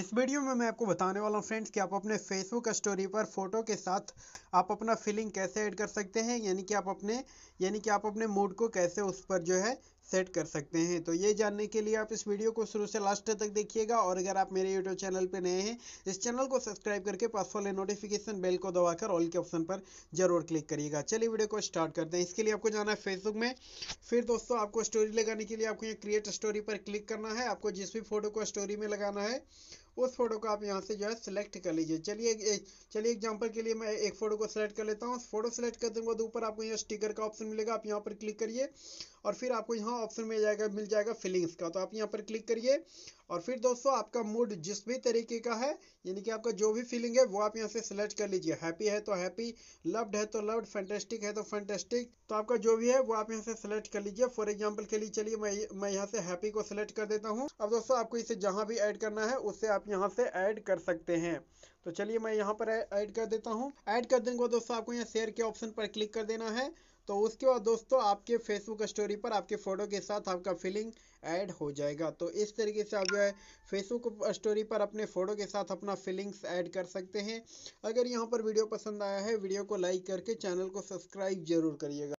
इस वीडियो में मैं आपको बताने वाला हूँ फ्रेंड्स कि आप अपने फेसबुक स्टोरी पर फोटो के साथ आप अपना फीलिंग कैसे ऐड कर सकते हैं यानी कि आप अपने यानी कि आप अपने मूड को कैसे उस पर जो है सेट कर सकते हैं तो ये जानने के लिए आप इस वीडियो को शुरू से लास्ट तक देखिएगा और अगर आप मेरे यूट्यूब चैनल पर नए हैं इस चैनल को सब्सक्राइब करके पास वाले नोटिफिकेशन बेल को दबाकर ऑल के ऑप्शन पर जरूर क्लिक करिएगा चलिए वीडियो को स्टार्ट करते हैं इसके लिए आपको जाना है फेसबुक में फिर दोस्तों आपको स्टोरी लगाने के लिए आपको ये क्रिएट स्टोरी पर क्लिक करना है आपको जिस भी फोटो को स्टोरी में लगाना है उस फोटो को आप यहाँ से जो है सिलेक्ट कर लीजिए चलिए चलिए एग्जाम्पल के लिए मैं एक फोटो को सिलेक्ट कर लेता हूँ फोटो सेलेक्ट कर दूंगा तो ऊपर आपको यहाँ स्टिकर का ऑप्शन मिलेगा आप यहाँ पर क्लिक करिए और फिर आपको यहाँ ऑप्शन मिल जाएगा मिल जाएगा फिलिंग्स का तो आप यहाँ पर क्लिक करिए और फिर दोस्तों आपका मूड जिस भी तरीके का है यानी कि आपका जो भी फीलिंग है वो आप यहाँ से सिलेक्ट कर लीजिए हैप्पी है तो हैप्पी लव्ड है तो लव्ड फैंटेस्टिक है तो फैंटेस्टिक तो आपका जो भी है वो आप यहाँ से सिलेक्ट कर लीजिए फॉर एग्जाम्पल के लिए चलिए मैं मैं यहाँ से हैप्पी को सिलेक्ट कर देता हूँ अब दोस्तों आपको इसे जहाँ भी ऐड करना है उससे आप आप यहाँ से ऐड कर सकते हैं तो चलिए मैं यहाँ पर ऐड कर देता हूँ ऐड कर देने के बाद दोस्तों आपको यहाँ शेयर के ऑप्शन पर क्लिक कर देना है तो उसके बाद दोस्तों आपके फेसबुक स्टोरी पर आपके फ़ोटो के साथ आपका फिलिंग ऐड हो जाएगा तो इस तरीके से आप जो है फेसबुक स्टोरी पर अपने फ़ोटो के साथ अपना फिलिंग्स ऐड कर सकते हैं अगर यहाँ पर वीडियो पसंद आया है वीडियो को लाइक करके चैनल को सब्सक्राइब जरूर करिएगा